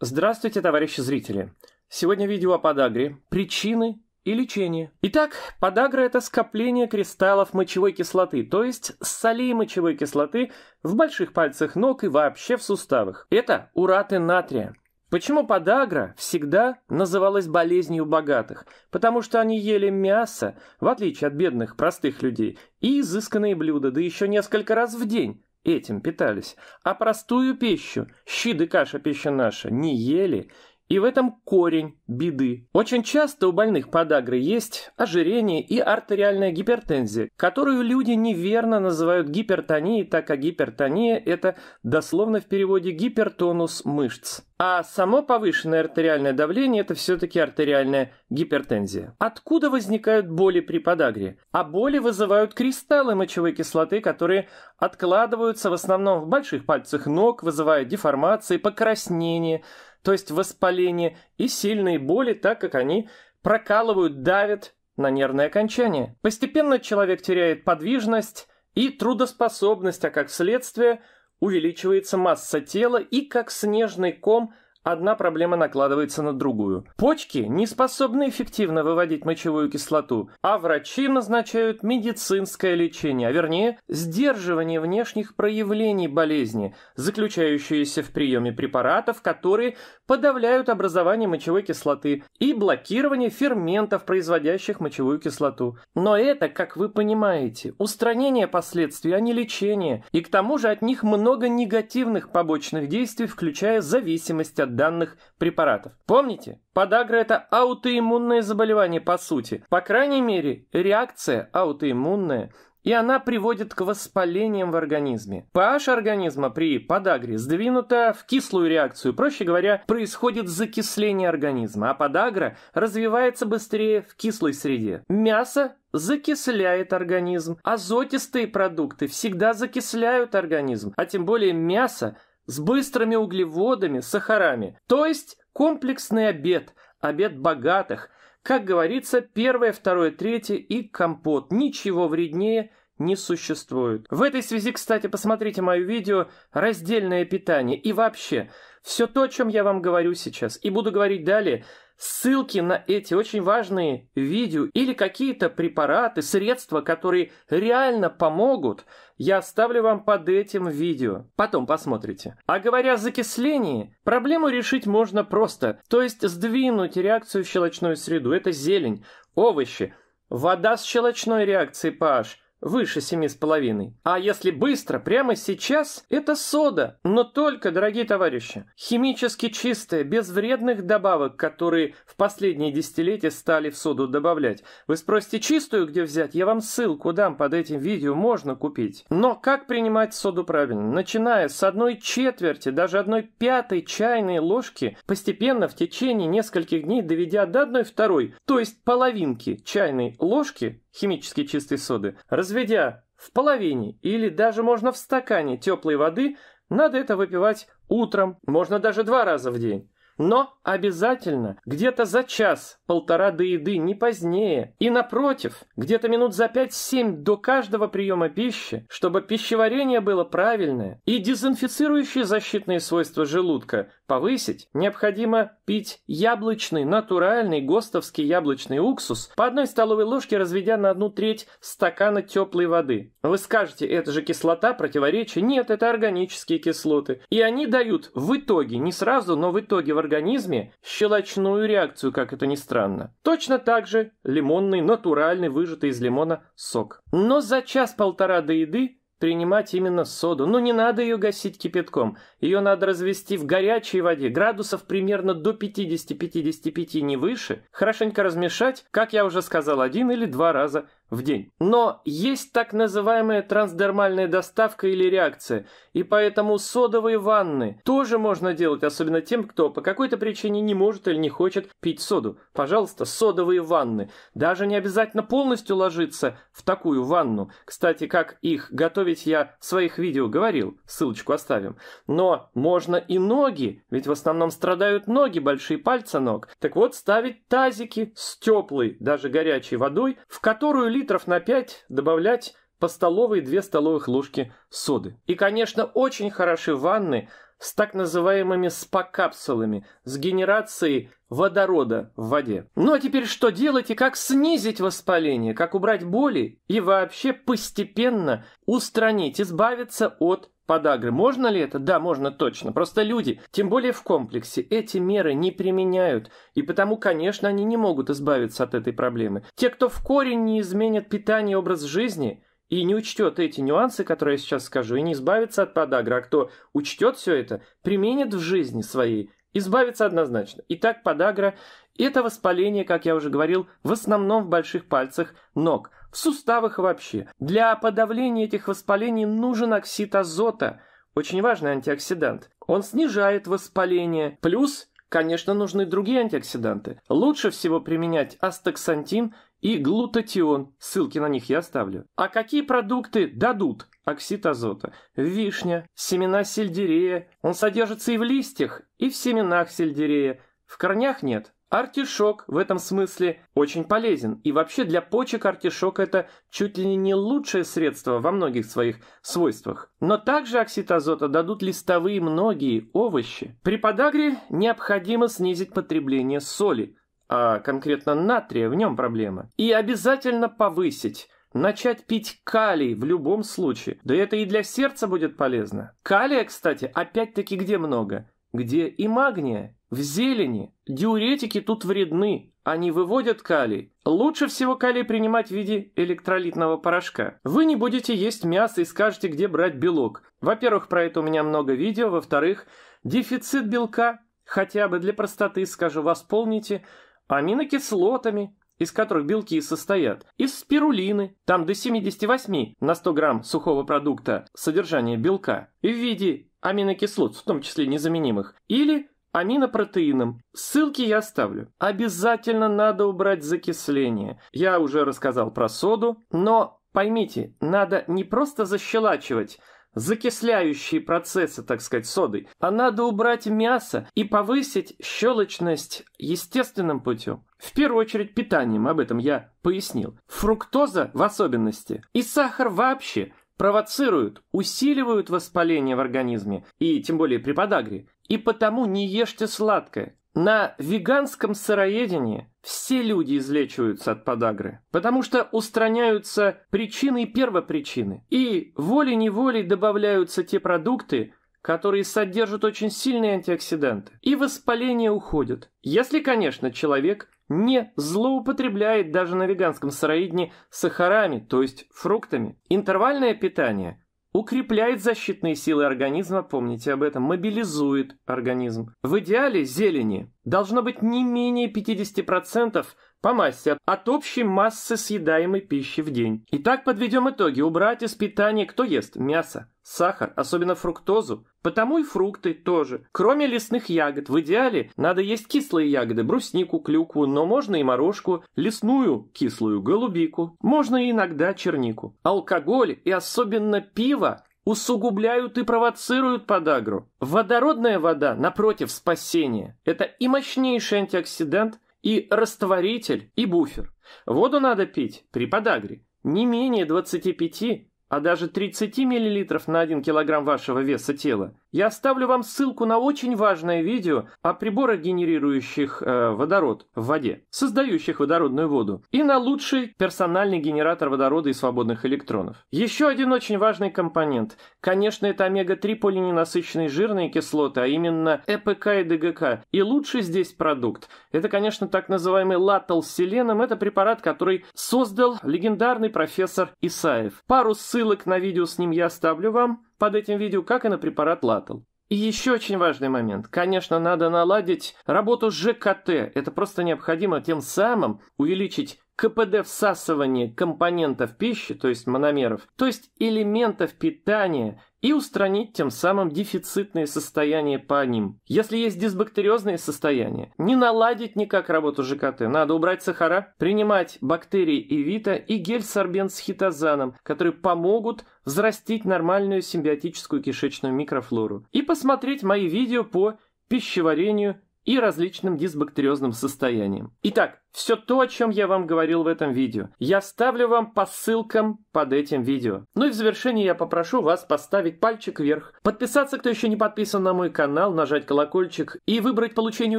Здравствуйте, товарищи зрители! Сегодня видео о подагре, причины и лечение. Итак, подагра – это скопление кристаллов мочевой кислоты, то есть солей мочевой кислоты в больших пальцах ног и вообще в суставах. Это ураты натрия. Почему подагра всегда называлась болезнью богатых? Потому что они ели мясо, в отличие от бедных, простых людей, и изысканные блюда, да еще несколько раз в день этим питались, а простую пищу, щи да каша пища наша, не ели и в этом корень беды. Очень часто у больных подагры есть ожирение и артериальная гипертензия, которую люди неверно называют гипертонией, так как гипертония – это дословно в переводе гипертонус мышц. А само повышенное артериальное давление – это все-таки артериальная гипертензия. Откуда возникают боли при подагре? А боли вызывают кристаллы мочевой кислоты, которые откладываются в основном в больших пальцах ног, вызывая деформации, покраснение – то есть воспаление, и сильные боли, так как они прокалывают, давят на нервное окончание. Постепенно человек теряет подвижность и трудоспособность, а как следствие увеличивается масса тела и как снежный ком – Одна проблема накладывается на другую. Почки не способны эффективно выводить мочевую кислоту, а врачи назначают медицинское лечение, а вернее, сдерживание внешних проявлений болезни, заключающиеся в приеме препаратов, которые подавляют образование мочевой кислоты и блокирование ферментов, производящих мочевую кислоту. Но это, как вы понимаете, устранение последствий, а не лечение, и к тому же от них много негативных побочных действий, включая зависимость от данных препаратов. Помните, подагра – это аутоиммунное заболевание по сути. По крайней мере, реакция аутоиммунная и она приводит к воспалениям в организме. pH организма при подагре сдвинута в кислую реакцию, проще говоря, происходит закисление организма, а подагра развивается быстрее в кислой среде. Мясо закисляет организм, азотистые продукты всегда закисляют организм, а тем более мясо с быстрыми углеводами, сахарами, то есть комплексный обед, обед богатых, как говорится, первое, второе, третье и компот. Ничего вреднее не существует. В этой связи, кстати, посмотрите мое видео «Раздельное питание» и вообще все то, о чем я вам говорю сейчас и буду говорить далее – ссылки на эти очень важные видео или какие-то препараты, средства, которые реально помогут, я оставлю вам под этим видео. Потом посмотрите. А говоря о закислении, проблему решить можно просто, то есть сдвинуть реакцию в щелочную среду. Это зелень, овощи, вода с щелочной реакцией pH – выше семи с половиной. А если быстро, прямо сейчас, это сода. Но только, дорогие товарищи, химически чистая, без вредных добавок, которые в последние десятилетия стали в соду добавлять. Вы спросите, чистую где взять? Я вам ссылку дам под этим видео, можно купить. Но как принимать соду правильно? Начиная с одной четверти, даже одной пятой чайной ложки, постепенно в течение нескольких дней доведя до одной второй, то есть половинки чайной ложки, химически чистой соды, разведя в половине или даже можно в стакане теплой воды, надо это выпивать утром, можно даже два раза в день но обязательно где-то за час-полтора до еды, не позднее, и напротив, где-то минут за 5-7 до каждого приема пищи, чтобы пищеварение было правильное и дезинфицирующие защитные свойства желудка повысить, необходимо пить яблочный, натуральный гостовский яблочный уксус по одной столовой ложке, разведя на одну треть стакана теплой воды. Вы скажете, это же кислота, противоречие? Нет, это органические кислоты. И они дают в итоге, не сразу, но в итоге в организме щелочную реакцию, как это ни странно. Точно так же лимонный, натуральный, выжатый из лимона сок. Но за час-полтора до еды принимать именно соду. Но ну, не надо ее гасить кипятком. Ее надо развести в горячей воде, градусов примерно до 50-55, не выше. Хорошенько размешать, как я уже сказал, один или два раза в день. Но есть так называемая трансдермальная доставка или реакция, и поэтому содовые ванны тоже можно делать, особенно тем, кто по какой-то причине не может или не хочет пить соду. Пожалуйста, содовые ванны. Даже не обязательно полностью ложиться в такую ванну. Кстати, как их готовить я в своих видео говорил, ссылочку оставим. Но можно и ноги, ведь в основном страдают ноги, большие пальцы ног. Так вот, ставить тазики с теплой, даже горячей водой, в которую литров на 5 добавлять по столовой 2 столовых ложки соды. И, конечно, очень хороши ванны – с так называемыми спа-капсулами, с генерацией водорода в воде. Ну а теперь что делать и как снизить воспаление, как убрать боли и вообще постепенно устранить, избавиться от подагры. Можно ли это? Да, можно точно. Просто люди, тем более в комплексе, эти меры не применяют, и потому, конечно, они не могут избавиться от этой проблемы. Те, кто в корень не изменят питание и образ жизни, и не учтет эти нюансы, которые я сейчас скажу, и не избавится от подагры, а кто учтет все это, применит в жизни своей, избавится однозначно. Итак, подагра – это воспаление, как я уже говорил, в основном в больших пальцах ног, в суставах вообще. Для подавления этих воспалений нужен оксид азота – очень важный антиоксидант. Он снижает воспаление, плюс Конечно, нужны другие антиоксиданты. Лучше всего применять астаксантин и глутатион. Ссылки на них я оставлю. А какие продукты дадут оксид азота? Вишня, семена сельдерея. Он содержится и в листьях, и в семенах сельдерея. В корнях нет. Артишок в этом смысле очень полезен, и вообще для почек артишок это чуть ли не лучшее средство во многих своих свойствах. Но также оксид азота дадут листовые многие овощи. При подагре необходимо снизить потребление соли, а конкретно натрия, в нем проблема, и обязательно повысить Начать пить калий в любом случае. Да это и для сердца будет полезно. Калия, кстати, опять-таки где много? где и магния, в зелени. Диуретики тут вредны, они выводят калий. Лучше всего калий принимать в виде электролитного порошка. Вы не будете есть мясо и скажете, где брать белок. Во-первых, про это у меня много видео. Во-вторых, дефицит белка, хотя бы для простоты скажу, восполните аминокислотами, из которых белки и состоят, из спирулины, там до 78 на 100 грамм сухого продукта содержание белка, в виде аминокислот, в том числе незаменимых, или аминопротеином. Ссылки я оставлю. Обязательно надо убрать закисление. Я уже рассказал про соду, но поймите, надо не просто защелачивать – закисляющие процессы, так сказать, соды. а надо убрать мясо и повысить щелочность естественным путем. В первую очередь питанием, об этом я пояснил. Фруктоза в особенности и сахар вообще провоцируют, усиливают воспаление в организме, и тем более при подагре, и потому не ешьте сладкое. На веганском сыроедении все люди излечиваются от подагры, потому что устраняются причины и первопричины, и волей-неволей добавляются те продукты, которые содержат очень сильные антиоксиданты, и воспаление уходит. Если, конечно, человек не злоупотребляет даже на веганском сыроедении сахарами, то есть фруктами. Интервальное питание – Укрепляет защитные силы организма, помните об этом, мобилизует организм. В идеале зелени должно быть не менее 50% по массе от общей массы съедаемой пищи в день. Итак, подведем итоги. Убрать из питания кто ест? Мясо, сахар, особенно фруктозу, потому и фрукты тоже. Кроме лесных ягод, в идеале надо есть кислые ягоды, бруснику, клюкву, но можно и морожку, лесную, кислую голубику, можно и иногда чернику. Алкоголь и особенно пиво усугубляют и провоцируют подагру. Водородная вода, напротив, спасение. Это и мощнейший антиоксидант, и растворитель, и буфер. Воду надо пить при подагре не менее 25, а даже 30 мл на 1 кг вашего веса тела я оставлю вам ссылку на очень важное видео о приборах, генерирующих э, водород в воде, создающих водородную воду, и на лучший персональный генератор водорода и свободных электронов. Еще один очень важный компонент. Конечно, это омега-3 полиненасыщенные жирные кислоты, а именно ЭПК и ДГК. И лучший здесь продукт. Это, конечно, так называемый латал с селеном. Это препарат, который создал легендарный профессор Исаев. Пару ссылок на видео с ним я оставлю вам под этим видео, как и на препарат Латл. И еще очень важный момент. Конечно, надо наладить работу ЖКТ. Это просто необходимо тем самым увеличить КПД всасывания компонентов пищи, то есть мономеров, то есть элементов питания, и устранить тем самым дефицитные состояния по ним. Если есть дисбактериозные состояния, не наладить никак работу ЖКТ, надо убрать сахара, принимать бактерии и и гель-сорбент с хитозаном, которые помогут взрастить нормальную симбиотическую кишечную микрофлору. И посмотреть мои видео по пищеварению и различным дисбактериозным состояниям. Итак, все то, о чем я вам говорил в этом видео. Я ставлю вам по ссылкам под этим видео. Ну и в завершении я попрошу вас поставить пальчик вверх, подписаться, кто еще не подписан на мой канал, нажать колокольчик и выбрать получение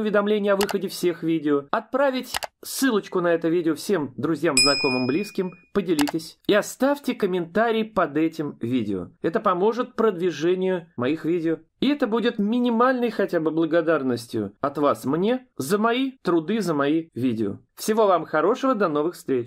уведомлений о выходе всех видео, отправить ссылочку на это видео всем друзьям, знакомым, близким, поделитесь и оставьте комментарий под этим видео. Это поможет продвижению моих видео и это будет минимальной хотя бы благодарностью от вас мне за мои труды, за мои видео. Всего вам хорошего, до новых встреч!